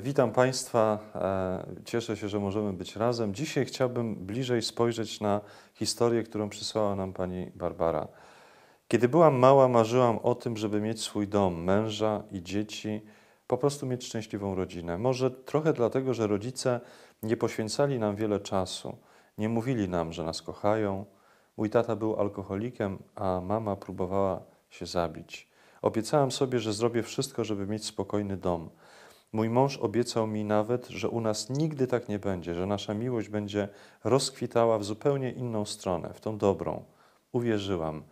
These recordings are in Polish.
Witam Państwa, e, cieszę się, że możemy być razem. Dzisiaj chciałbym bliżej spojrzeć na historię, którą przysłała nam pani Barbara. Kiedy byłam mała, marzyłam o tym, żeby mieć swój dom, męża i dzieci, po prostu mieć szczęśliwą rodzinę. Może trochę dlatego, że rodzice nie poświęcali nam wiele czasu, nie mówili nam, że nas kochają. Mój tata był alkoholikiem, a mama próbowała się zabić. Obiecałam sobie, że zrobię wszystko, żeby mieć spokojny dom. Mój mąż obiecał mi nawet, że u nas nigdy tak nie będzie, że nasza miłość będzie rozkwitała w zupełnie inną stronę, w tą dobrą. Uwierzyłam.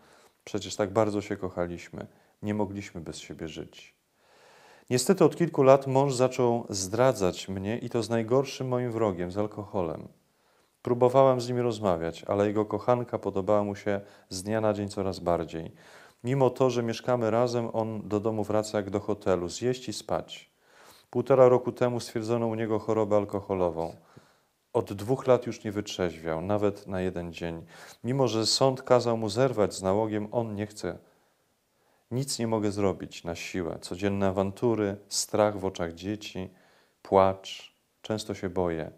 Przecież tak bardzo się kochaliśmy. Nie mogliśmy bez siebie żyć. Niestety od kilku lat mąż zaczął zdradzać mnie i to z najgorszym moim wrogiem, z alkoholem. Próbowałam z nim rozmawiać, ale jego kochanka podobała mu się z dnia na dzień coraz bardziej. Mimo to, że mieszkamy razem, on do domu wraca jak do hotelu, zjeść i spać. Półtora roku temu stwierdzono u niego chorobę alkoholową. Od dwóch lat już nie wytrzeźwiał, nawet na jeden dzień. Mimo, że sąd kazał mu zerwać z nałogiem, on nie chce. Nic nie mogę zrobić na siłę. Codzienne awantury, strach w oczach dzieci, płacz. Często się boję.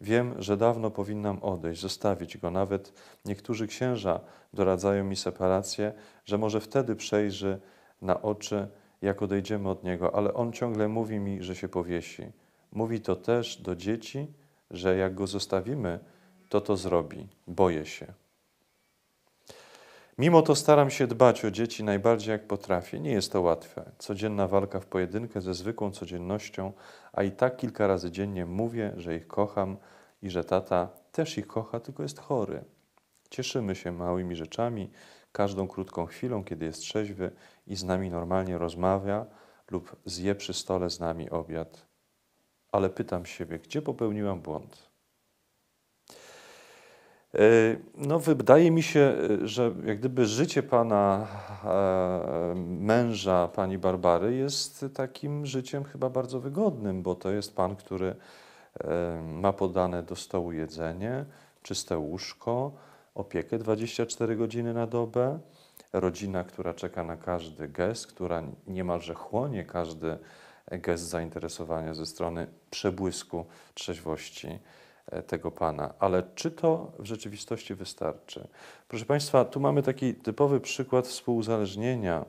Wiem, że dawno powinnam odejść, zostawić go. Nawet niektórzy księża doradzają mi separację, że może wtedy przejrzy na oczy jak odejdziemy od Niego, ale On ciągle mówi mi, że się powiesi. Mówi to też do dzieci, że jak Go zostawimy, to to zrobi. Boję się. Mimo to staram się dbać o dzieci najbardziej jak potrafię. Nie jest to łatwe. Codzienna walka w pojedynkę ze zwykłą codziennością, a i tak kilka razy dziennie mówię, że ich kocham i że tata też ich kocha, tylko jest chory. Cieszymy się małymi rzeczami, każdą krótką chwilą, kiedy jest trzeźwy i z nami normalnie rozmawia lub zje przy stole z nami obiad. Ale pytam siebie, gdzie popełniłam błąd? E, no, wydaje mi się, e, że jak gdyby życie pana e, męża, pani Barbary, jest takim życiem chyba bardzo wygodnym, bo to jest pan, który ma podane do stołu jedzenie, czyste łóżko, opiekę 24 godziny na dobę, rodzina, która czeka na każdy gest, która niemalże chłonie każdy gest zainteresowania ze strony przebłysku trzeźwości e, tego pana. Ale czy to w rzeczywistości wystarczy? Proszę Państwa, tu mamy taki typowy przykład współuzależnienia,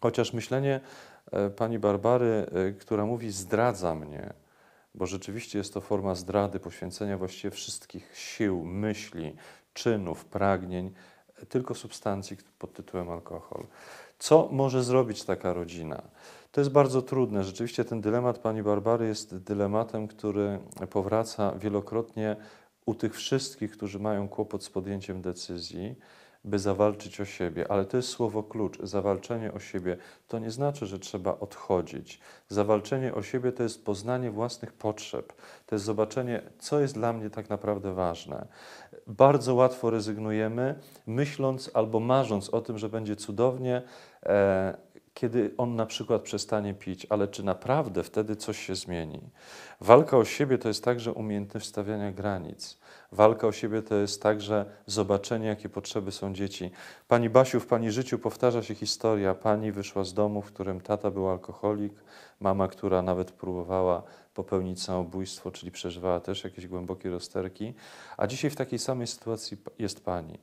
chociaż myślenie e, pani Barbary, e, która mówi zdradza mnie, bo rzeczywiście jest to forma zdrady, poświęcenia właściwie wszystkich sił, myśli, czynów, pragnień, tylko substancji pod tytułem alkohol. Co może zrobić taka rodzina? To jest bardzo trudne. Rzeczywiście ten dylemat pani Barbary jest dylematem, który powraca wielokrotnie u tych wszystkich, którzy mają kłopot z podjęciem decyzji by zawalczyć o siebie, ale to jest słowo klucz zawalczenie o siebie to nie znaczy, że trzeba odchodzić. Zawalczenie o siebie to jest poznanie własnych potrzeb, to jest zobaczenie, co jest dla mnie tak naprawdę ważne. Bardzo łatwo rezygnujemy, myśląc albo marząc o tym, że będzie cudownie. E, kiedy on na przykład przestanie pić, ale czy naprawdę wtedy coś się zmieni? Walka o siebie to jest także umiejętność stawiania granic. Walka o siebie to jest także zobaczenie, jakie potrzeby są dzieci. Pani Basiu, w Pani życiu powtarza się historia. Pani wyszła z domu, w którym tata był alkoholik, mama, która nawet próbowała popełnić samobójstwo, czyli przeżywała też jakieś głębokie rozterki, a dzisiaj w takiej samej sytuacji jest Pani.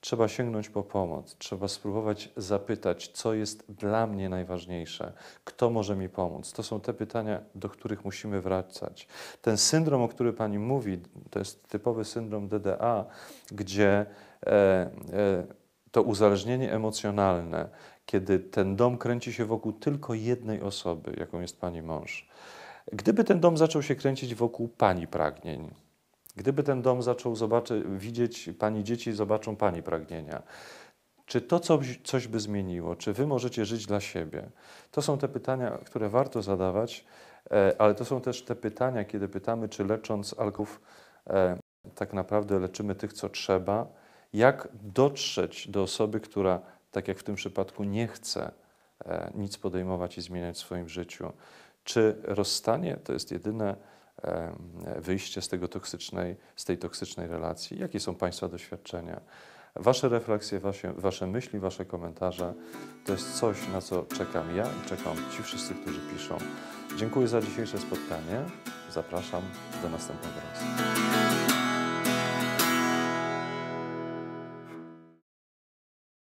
Trzeba sięgnąć po pomoc, trzeba spróbować zapytać, co jest dla mnie najważniejsze, kto może mi pomóc. To są te pytania, do których musimy wracać. Ten syndrom, o którym Pani mówi, to jest typowy syndrom DDA, gdzie e, e, to uzależnienie emocjonalne, kiedy ten dom kręci się wokół tylko jednej osoby, jaką jest Pani mąż. Gdyby ten dom zaczął się kręcić wokół Pani pragnień, Gdyby ten dom zaczął zobaczyć, widzieć, pani dzieci zobaczą pani pragnienia. Czy to coś, coś by zmieniło? Czy wy możecie żyć dla siebie? To są te pytania, które warto zadawać, e, ale to są też te pytania, kiedy pytamy, czy lecząc alków, e, tak naprawdę leczymy tych, co trzeba. Jak dotrzeć do osoby, która, tak jak w tym przypadku, nie chce e, nic podejmować i zmieniać w swoim życiu? Czy rozstanie to jest jedyne wyjście z, tego toksycznej, z tej toksycznej relacji? Jakie są Państwa doświadczenia? Wasze refleksje, wasze, wasze myśli, Wasze komentarze to jest coś, na co czekam ja i czekam ci wszyscy, którzy piszą. Dziękuję za dzisiejsze spotkanie. Zapraszam do następnego razu.